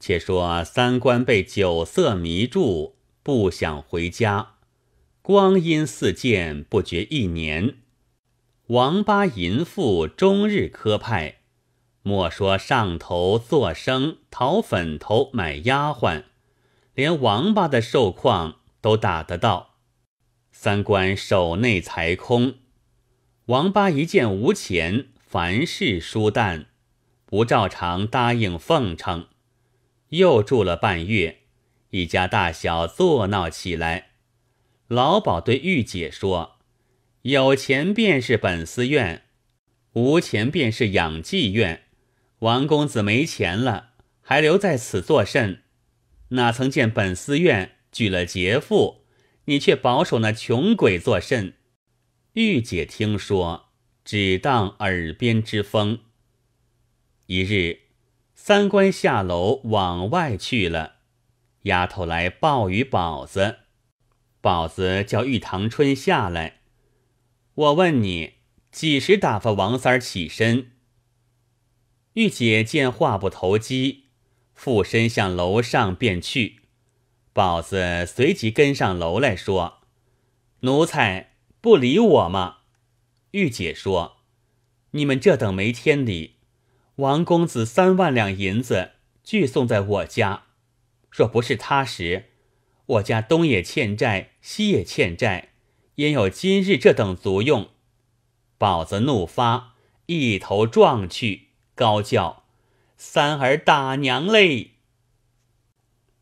且说三观被酒色迷住，不想回家。光阴似箭，不觉一年。王八淫妇终日磕派，莫说上头做生讨粉头买丫鬟，连王八的寿况都打得到。三观手内财空，王八一见无钱，凡事疏淡，不照常答应奉承。又住了半月，一家大小作闹起来。老鸨对玉姐说：“有钱便是本寺院，无钱便是养妓院。王公子没钱了，还留在此作甚？哪曾见本寺院举了劫富，你却保守那穷鬼作甚？”玉姐听说，只当耳边之风。一日。三官下楼往外去了，丫头来抱与宝子，宝子叫玉堂春下来。我问你，几时打发王三儿起身？玉姐见话不投机，附身向楼上便去。宝子随即跟上楼来说：“奴才不理我嘛。”玉姐说：“你们这等没天理。”王公子三万两银子俱送在我家，若不是他时，我家东也欠债，西也欠债，焉有今日这等足用？宝子怒发，一头撞去，高叫：“三儿打娘嘞！”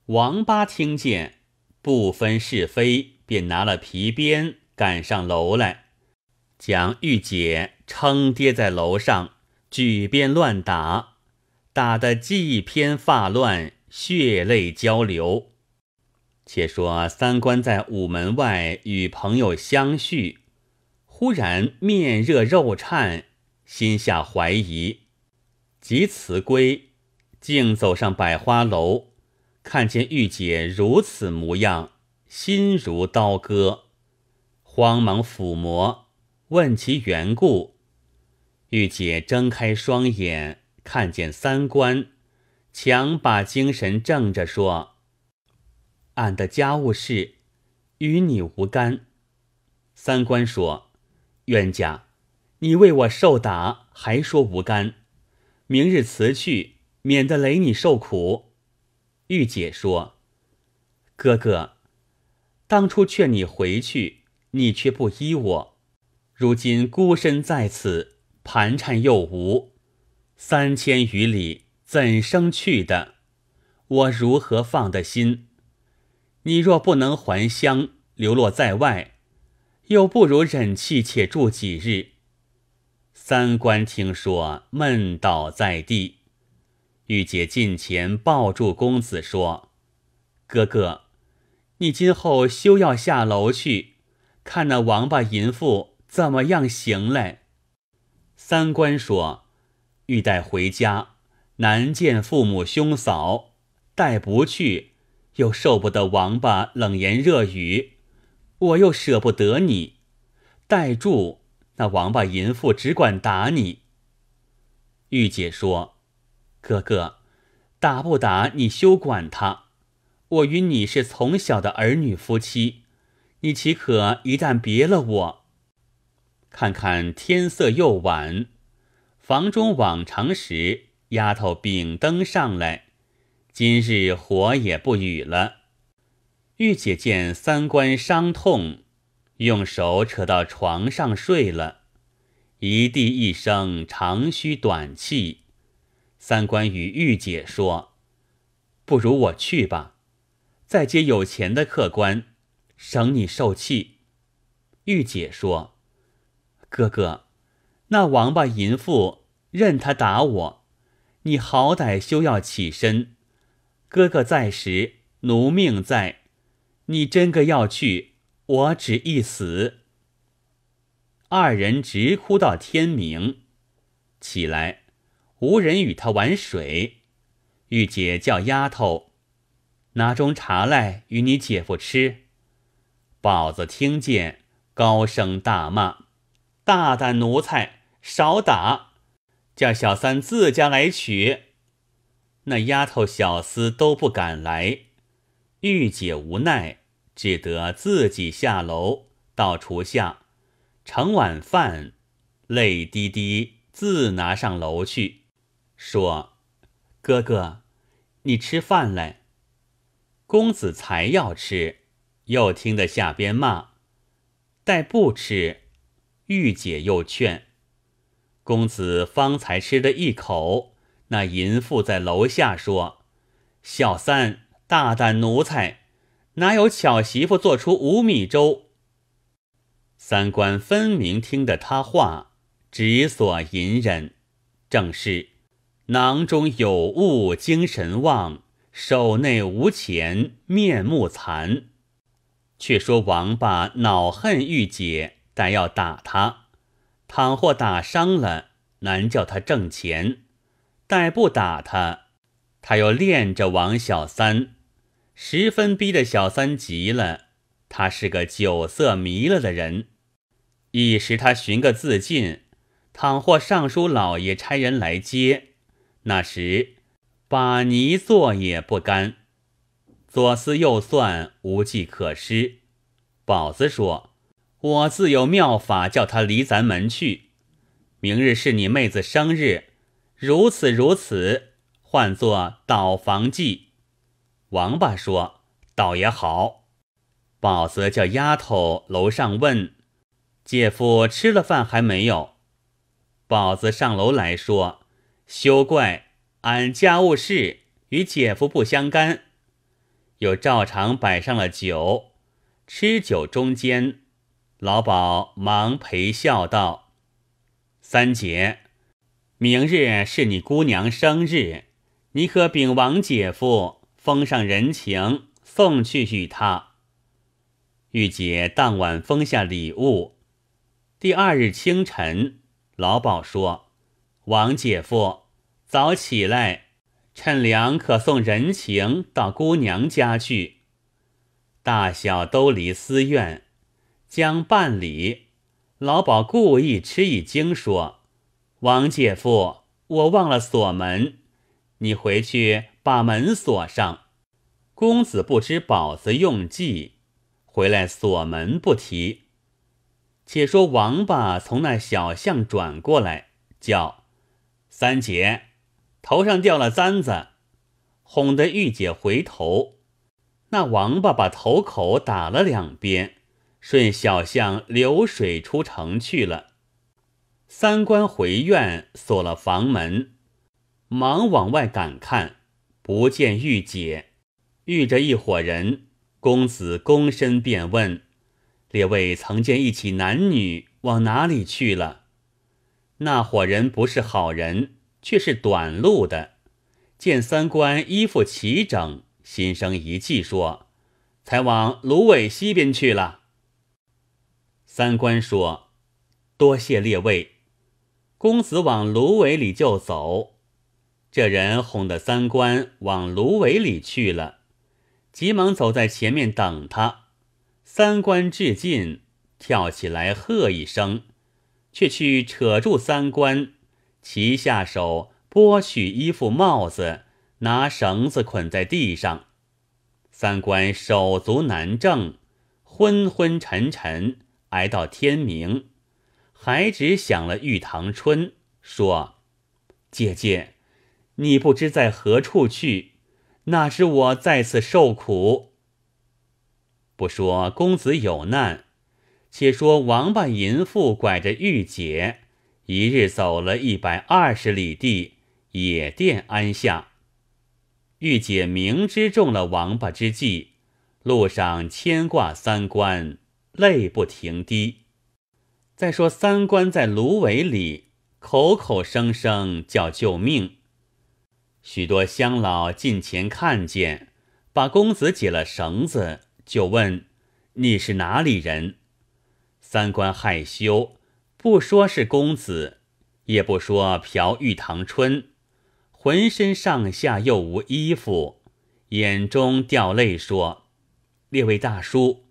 王八听见，不分是非，便拿了皮鞭赶上楼来，将玉姐撑跌在楼上。举鞭乱打，打得髻偏发乱，血泪交流。且说三观在午门外与朋友相叙，忽然面热肉颤，心下怀疑，即辞归，竟走上百花楼，看见玉姐如此模样，心如刀割，慌忙抚摸，问其缘故。玉姐睁开双眼，看见三观，强把精神正着说：“俺的家务事，与你无干。”三观说：“冤家，你为我受打，还说无干，明日辞去，免得累你受苦。”玉姐说：“哥哥，当初劝你回去，你却不依我，如今孤身在此。”盘缠又无，三千余里怎生去的？我如何放得心？你若不能还乡，流落在外，又不如忍气且住几日。三官听说，闷倒在地。玉姐近前抱住公子说：“哥哥，你今后休要下楼去，看那王八淫妇怎么样行嘞。”三官说：“欲带回家，难见父母兄嫂；带不去，又受不得王八冷言热语。我又舍不得你，带住那王八淫妇，只管打你。”玉姐说：“哥哥，打不打你休管他，我与你是从小的儿女夫妻，你岂可一旦别了我？”看看天色又晚，房中往常时丫头秉灯上来，今日火也不与了。玉姐见三观伤痛，用手扯到床上睡了，一地一声长吁短气。三观与玉姐说：“不如我去吧，再接有钱的客官，省你受气。”玉姐说。哥哥，那王八淫妇任他打我，你好歹休要起身。哥哥在时，奴命在；你真个要去，我只一死。二人直哭到天明，起来无人与他玩水。玉姐叫丫头拿盅茶来与你姐夫吃。宝子听见，高声大骂。大胆奴才，少打！叫小三自家来取。那丫头小厮都不敢来。玉姐无奈，只得自己下楼到厨下盛碗饭，泪滴滴自拿上楼去，说：“哥哥，你吃饭来。”公子才要吃，又听得下边骂：“待不吃。”御姐又劝，公子方才吃了一口，那淫妇在楼下说：“小三大胆奴才，哪有巧媳妇做出无米粥？”三官分明听得他话，只所隐忍，正是囊中有物精神旺，手内无钱面目残。却说王八恼恨御姐。但要打他，倘或打伤了，难叫他挣钱；待不打他，他又恋着王小三，十分逼得小三急了。他是个酒色迷了的人，一时他寻个自尽。倘或尚书老爷差人来接，那时把泥做也不干。左思右算，无计可施。宝子说。我自有妙法，叫他离咱门去。明日是你妹子生日，如此如此，唤作倒房记。王八说倒也好。宝子叫丫头楼上问姐夫吃了饭还没有。宝子上楼来说，休怪俺家务事与姐夫不相干。又照常摆上了酒，吃酒中间。老鸨忙陪笑道：“三姐，明日是你姑娘生日，你可禀王姐夫封上人情送去与她。玉姐当晚封下礼物。第二日清晨，老鸨说：‘王姐夫早起来，趁凉可送人情到姑娘家去，大小都离私院。将半里，老鸨故意吃一惊，说：“王姐夫，我忘了锁门，你回去把门锁上。”公子不知宝子用计，回来锁门不提。且说王八从那小巷转过来，叫三姐头上掉了簪子，哄得玉姐回头。那王八把头口打了两鞭。顺小巷流水出城去了。三官回院锁了房门，忙往外赶看，不见玉姐，遇着一伙人。公子躬身便问：“列位曾见一起男女往哪里去了？”那伙人不是好人，却是短路的。见三官衣服齐整，心生一计，说：“才往芦苇西边去了。”三官说：“多谢列位，公子往芦苇里就走。”这人哄得三官往芦苇里去了，急忙走在前面等他。三官至近，跳起来喝一声，却去扯住三官，其下手剥取衣服帽子，拿绳子捆在地上。三官手足难挣，昏昏沉沉。挨到天明，还只想了玉堂春，说：“姐姐，你不知在何处去，哪知我在此受苦。”不说公子有难，且说王八淫妇拐着玉姐，一日走了一百二十里地，野店安下。玉姐明知中了王八之计，路上牵挂三关。泪不停滴。再说三官在芦苇里，口口声声叫救命。许多乡老近前看见，把公子解了绳子，就问：“你是哪里人？”三官害羞，不说是公子，也不说朴玉堂春，浑身上下又无衣服，眼中掉泪说：“列位大叔。”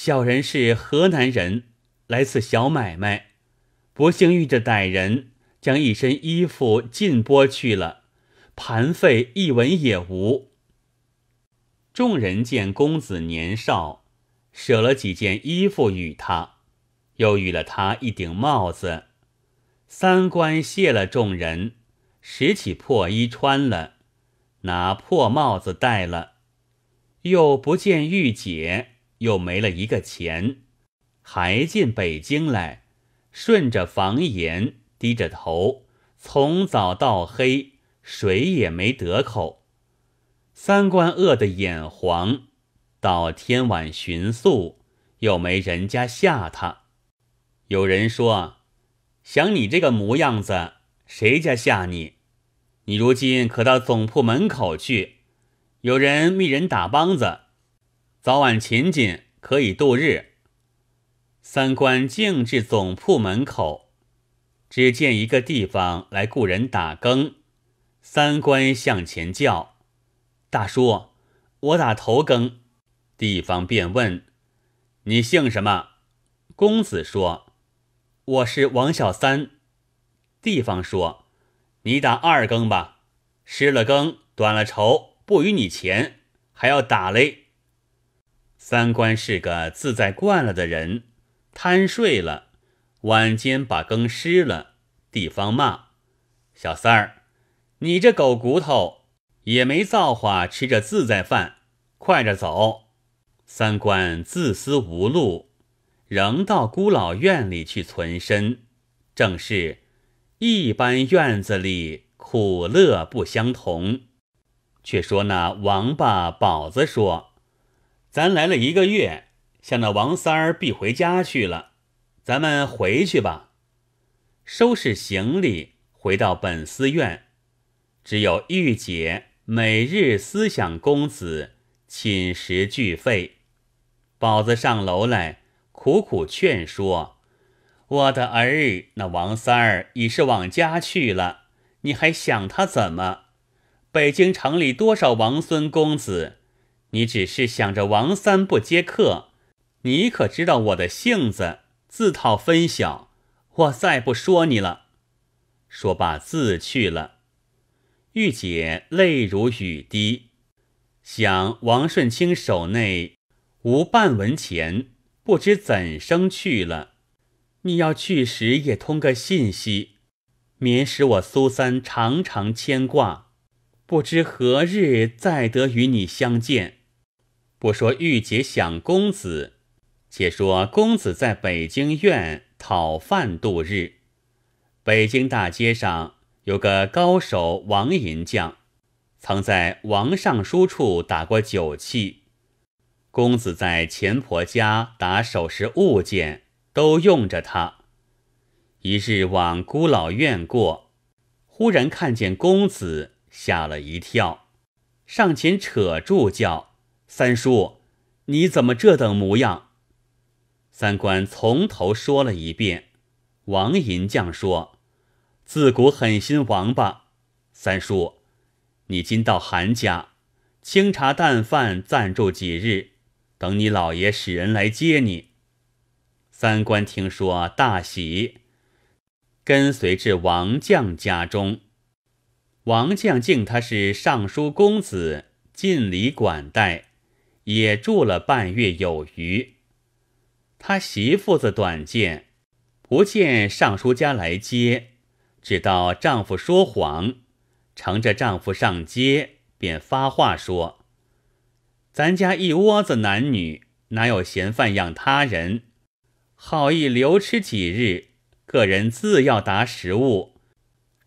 小人是河南人，来此小买卖，不幸遇着歹人，将一身衣服尽剥去了，盘费一文也无。众人见公子年少，舍了几件衣服与他，又与了他一顶帽子。三官谢了众人，拾起破衣穿了，拿破帽子戴了，又不见玉姐。又没了一个钱，还进北京来，顺着房檐低着头，从早到黑，谁也没得口。三观饿得眼黄，到天晚寻宿，又没人家吓他。有人说：“想你这个模样子，谁家吓你？你如今可到总铺门口去，有人密人打梆子。”早晚勤谨可以度日。三官径至总铺门口，只见一个地方来雇人打更。三官向前叫：“大叔，我打头更。”地方便问：“你姓什么？”公子说：“我是王小三。”地方说：“你打二更吧，失了更，短了仇，不与你钱，还要打嘞。”三观是个自在惯了的人，贪睡了，晚间把羹湿了，地方骂小三儿：“你这狗骨头也没造化，吃着自在饭，快着走。”三观自私无路，仍到孤老院里去存身。正是一般院子里苦乐不相同。却说那王八宝子说。咱来了一个月，想那王三儿必回家去了，咱们回去吧。收拾行李，回到本寺院。只有玉姐每日思想公子，寝食俱废。宝子上楼来，苦苦劝说：“我的儿，那王三儿已是往家去了，你还想他怎么？北京城里多少王孙公子！”你只是想着王三不接客，你可知道我的性子？自讨分晓。我再不说你了。说罢自去了。玉姐泪如雨滴，想王顺清手内无半文钱，不知怎生去了。你要去时也通个信息，免使我苏三常常牵挂。不知何日再得与你相见。不说玉姐想公子，且说公子在北京院讨饭度日。北京大街上有个高手王银匠，曾在王尚书处打过酒器。公子在钱婆家打首饰物件，都用着他。一日往孤老院过，忽然看见公子，吓了一跳，上前扯住叫。三叔，你怎么这等模样？三官从头说了一遍。王银匠说：“自古狠心王八。”三叔，你今到韩家，清茶淡饭暂住几日，等你老爷使人来接你。三官听说大喜，跟随至王将家中。王将敬他是尚书公子，尽礼管待。也住了半月有余，他媳妇子短见，不见尚书家来接，只道丈夫说谎，乘着丈夫上街，便发话说：“咱家一窝子男女，哪有闲饭养他人？好意留吃几日，个人自要答食物，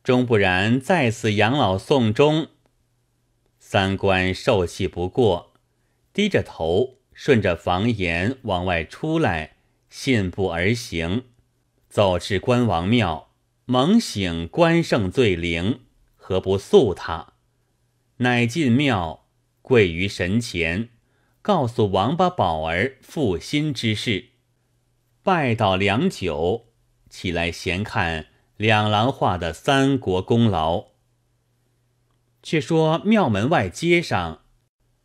终不然在此养老送终。”三官受气不过。低着头，顺着房檐往外出来，信步而行，走至关王庙，猛醒关圣罪灵，何不诉他？乃进庙，跪于神前，告诉王八宝儿负心之事，拜倒良久，起来闲看两廊画的三国功劳。却说庙门外街上。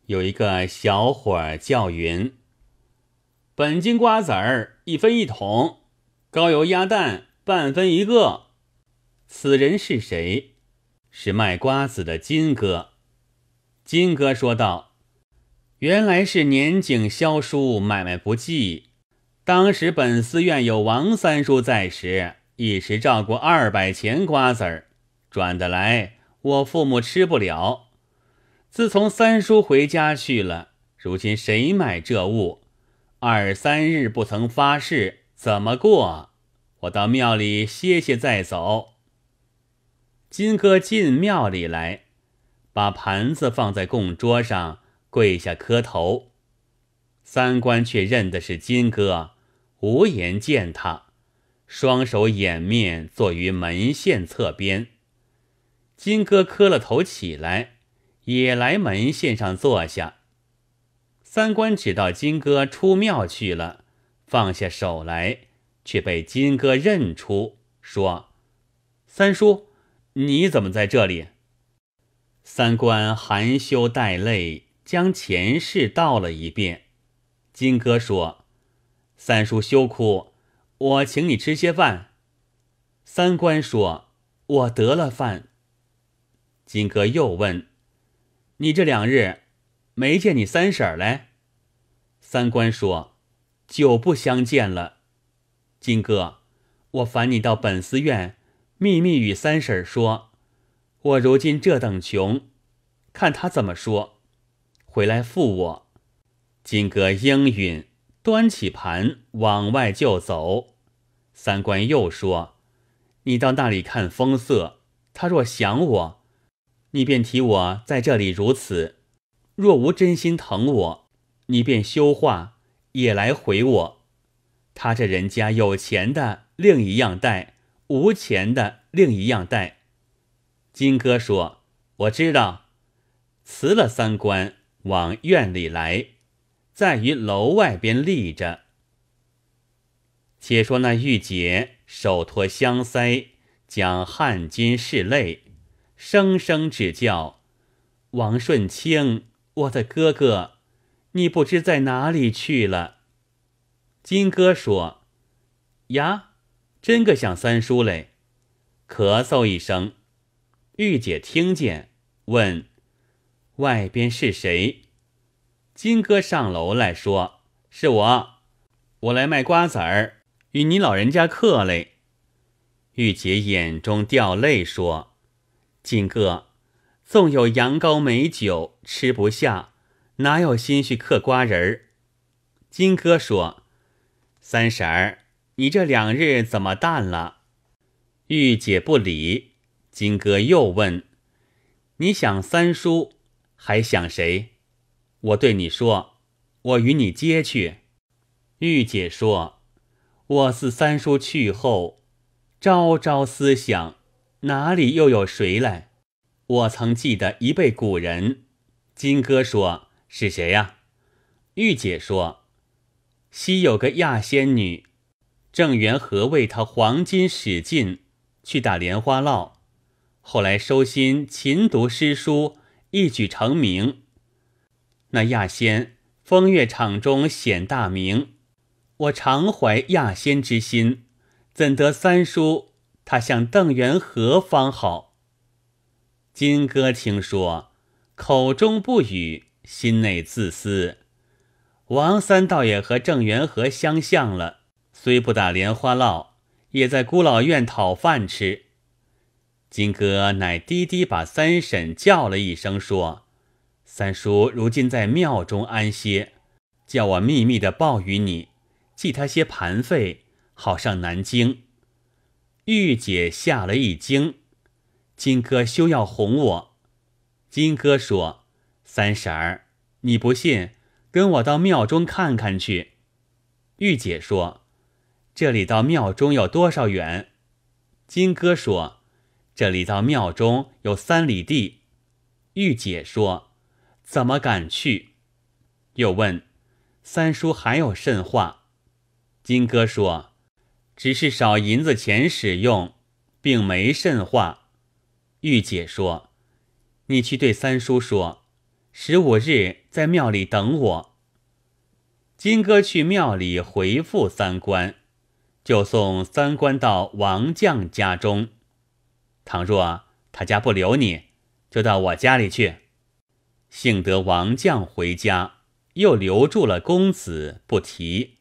有一个小伙儿叫云，本金瓜子儿一分一桶，高油鸭蛋半分一个。此人是谁？是卖瓜子的金哥。金哥说道：“原来是年景萧疏，买卖不济。当时本寺院有王三叔在时，一时照顾二百钱瓜子儿，赚得来，我父母吃不了。”自从三叔回家去了，如今谁买这物？二三日不曾发誓，怎么过？我到庙里歇歇再走。金哥进庙里来，把盘子放在供桌上，跪下磕头。三官却认的是金哥，无言见他，双手掩面，坐于门线侧边。金哥磕了头，起来。也来门线上坐下。三官只到金哥出庙去了，放下手来，却被金哥认出，说：“三叔，你怎么在这里？”三官含羞带泪，将前世道了一遍。金哥说：“三叔休哭，我请你吃些饭。”三官说：“我得了饭。”金哥又问。你这两日没见你三婶儿嘞？三官说：“久不相见了。”金哥，我烦你到本寺院秘密与三婶儿说，我如今这等穷，看他怎么说，回来复我。金哥应允，端起盘往外就走。三官又说：“你到那里看风色，他若想我。”你便提我在这里如此，若无真心疼我，你便休话也来回我。他这人家有钱的另一样带，无钱的另一样带。金哥说：“我知道。”辞了三关，往院里来，在于楼外边立着。且说那玉姐手托香腮，将汗巾拭泪。声声指教：“王顺清，我的哥哥，你不知在哪里去了？”金哥说：“呀，真个像三叔嘞！”咳嗽一声，玉姐听见，问：“外边是谁？”金哥上楼来说：“是我，我来卖瓜子儿，与你老人家客嘞。”玉姐眼中掉泪，说。金哥，纵有羊羔美酒吃不下，哪有心去嗑瓜仁儿？金哥说：“三婶儿，你这两日怎么淡了？”玉姐不理。金哥又问：“你想三叔，还想谁？”我对你说：“我与你接去。”玉姐说：“我自三叔去后，朝朝思想。”哪里又有谁来？我曾记得一辈古人，金哥说是谁呀？玉姐说，昔有个亚仙女，郑元和为她黄金使尽去打莲花烙，后来收心勤读诗书，一举成名。那亚仙风月场中显大名，我常怀亚仙之心，怎得三叔？他向邓元和方好，金哥听说，口中不语，心内自私。王三倒也和郑元和相像了，虽不打莲花烙，也在孤老院讨饭吃。金哥乃低低把三婶叫了一声，说：“三叔如今在庙中安歇，叫我秘密的报与你，寄他些盘费，好上南京。”玉姐吓了一惊，金哥休要哄我。金哥说：“三婶儿，你不信，跟我到庙中看看去。”玉姐说：“这里到庙中有多少远？”金哥说：“这里到庙中有三里地。”玉姐说：“怎么敢去？”又问：“三叔还有甚话？”金哥说。只是少银子钱使用，并没甚话。玉姐说：“你去对三叔说，十五日在庙里等我。”金哥去庙里回复三官，就送三官到王将家中。倘若他家不留你，就到我家里去。幸得王将回家，又留住了公子不提。